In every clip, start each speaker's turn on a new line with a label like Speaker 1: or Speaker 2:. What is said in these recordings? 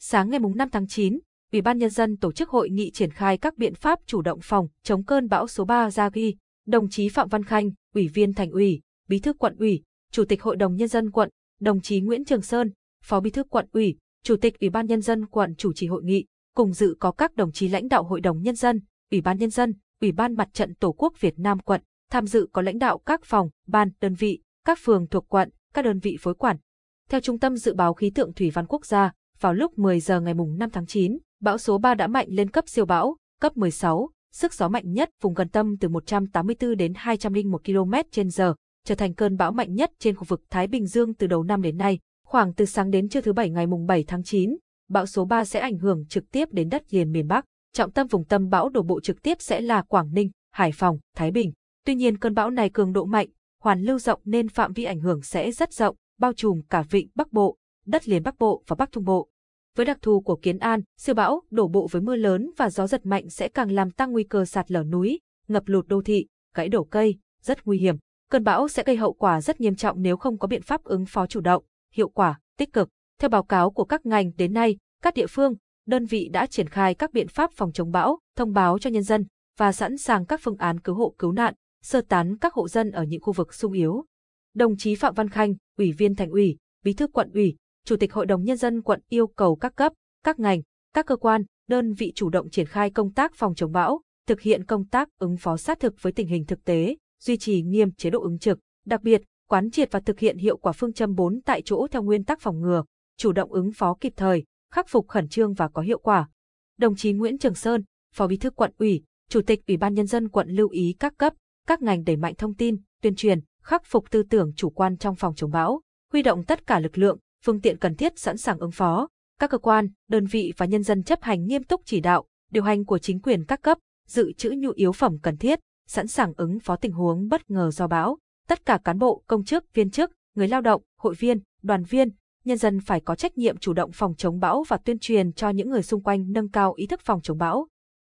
Speaker 1: Sáng ngày 5 tháng 9, Ủy ban Nhân dân tổ chức hội nghị triển khai các biện pháp chủ động phòng chống cơn bão số 3 ra ghi, đồng chí Phạm Văn Khanh, Ủy viên Thành ủy, Bí thư quận ủy, Chủ tịch Hội đồng Nhân dân quận, đồng chí Nguyễn Trường Sơn, Phó Bí thư quận ủy, Chủ tịch Ủy ban Nhân dân quận chủ trì hội nghị, cùng dự có các đồng chí lãnh đạo Hội đồng Nhân dân, Ủy ban Nhân dân, Ủy ban Mặt trận Tổ quốc Việt Nam quận, tham dự có lãnh đạo các phòng, ban, đơn vị, các phường thuộc quận, các đơn vị phối quản. Theo Trung tâm Dự báo Khí tượng Thủy văn Quốc gia, vào lúc 10 giờ ngày 5 tháng 9, bão số 3 đã mạnh lên cấp siêu bão, cấp 16, sức gió mạnh nhất vùng gần tâm từ 184 đến 201 km h trở thành cơn bão mạnh nhất trên khu vực Thái Bình Dương từ đầu năm đến nay. Khoảng từ sáng đến trưa thứ Bảy ngày 7 tháng 9, bão số 3 sẽ ảnh hưởng trực tiếp đến đất liền miền Bắc. Trọng tâm vùng tâm bão đổ bộ trực tiếp sẽ là Quảng Ninh, Hải Phòng, Thái Bình. Tuy nhiên cơn bão này cường độ mạnh, hoàn lưu rộng nên phạm vi ảnh hưởng sẽ rất rộng, bao trùm cả vịnh Bắc Bộ, đất liền Bắc Bộ và Bắc Trung Bộ. Với đặc thù của Kiến An, siêu bão đổ bộ với mưa lớn và gió giật mạnh sẽ càng làm tăng nguy cơ sạt lở núi, ngập lụt đô thị, gãy đổ cây, rất nguy hiểm. Cơn bão sẽ gây hậu quả rất nghiêm trọng nếu không có biện pháp ứng phó chủ động, hiệu quả, tích cực. Theo báo cáo của các ngành đến nay, các địa phương, đơn vị đã triển khai các biện pháp phòng chống bão, thông báo cho nhân dân và sẵn sàng các phương án cứu hộ cứu nạn, sơ tán các hộ dân ở những khu vực sung yếu. Đồng chí Phạm Văn Khanh, Ủy viên Thành ủy, Bí thư quận ủy, Chủ tịch Hội đồng Nhân dân quận yêu cầu các cấp, các ngành, các cơ quan, đơn vị chủ động triển khai công tác phòng chống bão, thực hiện công tác ứng phó sát thực với tình hình thực tế, duy trì nghiêm chế độ ứng trực, đặc biệt, quán triệt và thực hiện hiệu quả phương châm 4 tại chỗ theo nguyên tắc phòng ngừa, chủ động ứng phó kịp thời, khắc phục khẩn trương và có hiệu quả. Đồng chí Nguyễn Trường Sơn, Phó Bí thư quận ủy, Chủ tịch Ủy ban nhân dân quận lưu ý các cấp, các ngành đẩy mạnh thông tin, tuyên truyền, khắc phục tư tưởng chủ quan trong phòng chống bão, huy động tất cả lực lượng, phương tiện cần thiết sẵn sàng ứng phó. Các cơ quan, đơn vị và nhân dân chấp hành nghiêm túc chỉ đạo, điều hành của chính quyền các cấp, dự trữ nhu yếu phẩm cần thiết, sẵn sàng ứng phó tình huống bất ngờ do bão. Tất cả cán bộ, công chức, viên chức, người lao động, hội viên, đoàn viên, nhân dân phải có trách nhiệm chủ động phòng chống bão và tuyên truyền cho những người xung quanh nâng cao ý thức phòng chống bão.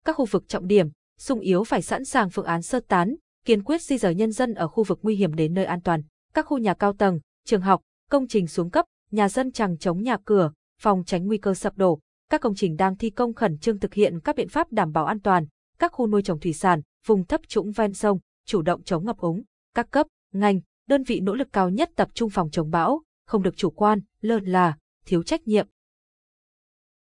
Speaker 1: Các khu vực trọng điểm, sung yếu phải sẵn sàng phương án sơ tán, kiên quyết di rời nhân dân ở khu vực nguy hiểm đến nơi an toàn. Các khu nhà cao tầng, trường học, công trình xuống cấp, nhà dân chẳng chống nhà cửa, phòng tránh nguy cơ sập đổ. Các công trình đang thi công khẩn trương thực hiện các biện pháp đảm bảo an toàn, các khu nuôi trồng thủy sản, vùng thấp trũng ven sông, chủ động chống ngập úng. Các cấp, ngành, đơn vị nỗ lực cao nhất tập trung phòng chống bão, không được chủ quan, lơ là, thiếu trách nhiệm,